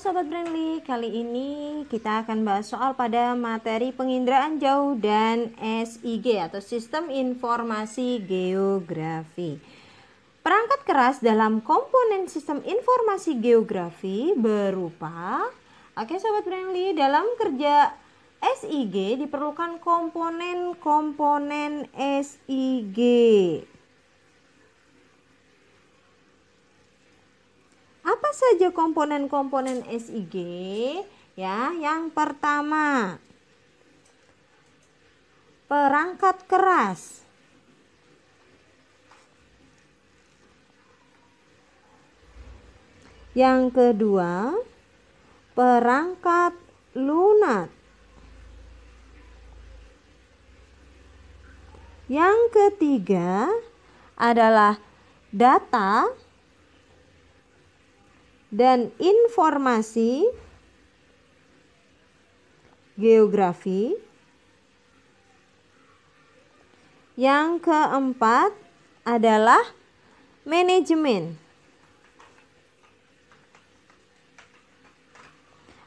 Sobat friendly, kali ini kita akan bahas soal pada materi penginderaan jauh dan SIG atau Sistem Informasi Geografi. Perangkat keras dalam komponen sistem informasi geografi berupa Oke Sobat friendly, dalam kerja SIG diperlukan komponen-komponen SIG. apa saja komponen-komponen SIG? Ya, yang pertama perangkat keras. Yang kedua, perangkat lunak. Yang ketiga adalah data dan informasi geografi. Yang keempat adalah manajemen.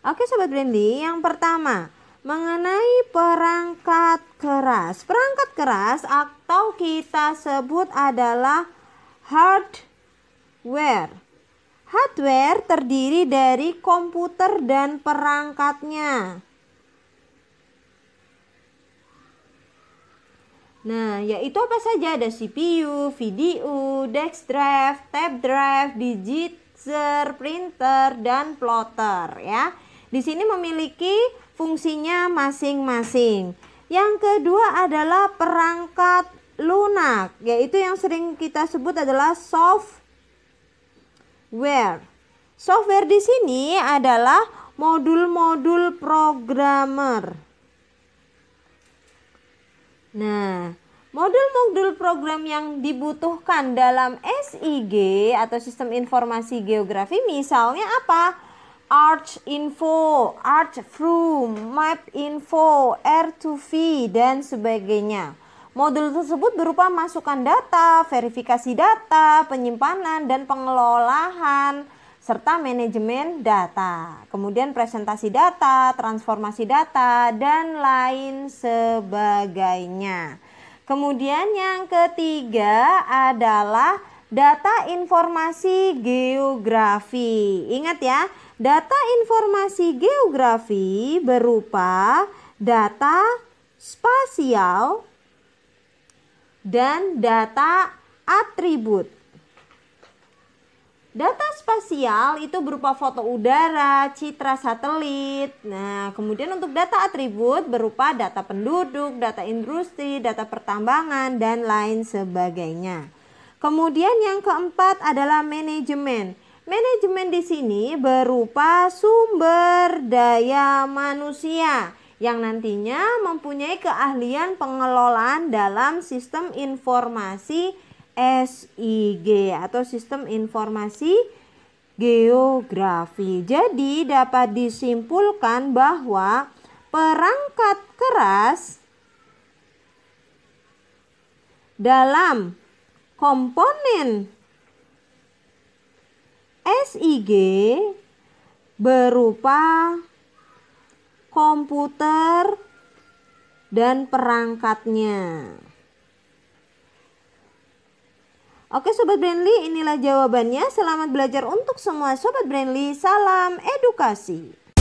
Oke Sobat Brandy, yang pertama mengenai perangkat keras. Perangkat keras atau kita sebut adalah hardware. Hardware terdiri dari komputer dan perangkatnya. Nah, yaitu apa saja? Ada CPU, video, disk drive, tape drive, digitizer, printer, dan plotter ya. Di sini memiliki fungsinya masing-masing. Yang kedua adalah perangkat lunak, yaitu yang sering kita sebut adalah soft software. Software di sini adalah modul-modul programmer. Nah, modul-modul program yang dibutuhkan dalam SIG atau Sistem Informasi Geografi misalnya apa? Arch Info, Arch Room, Map Info, R2V dan sebagainya. Modul tersebut berupa masukan data, verifikasi data, penyimpanan, dan pengelolaan, serta manajemen data. Kemudian presentasi data, transformasi data, dan lain sebagainya. Kemudian yang ketiga adalah data informasi geografi. Ingat ya, data informasi geografi berupa data spasial, dan data atribut. Data spasial itu berupa foto udara, citra satelit. Nah, kemudian untuk data atribut berupa data penduduk, data industri, data pertambangan, dan lain sebagainya. Kemudian yang keempat adalah manajemen. Manajemen di sini berupa sumber daya manusia yang nantinya mempunyai keahlian pengelolaan dalam sistem informasi SIG atau sistem informasi geografi. Jadi dapat disimpulkan bahwa perangkat keras dalam komponen SIG berupa komputer, dan perangkatnya. Oke Sobat Brandly, inilah jawabannya. Selamat belajar untuk semua Sobat Brandly. Salam edukasi.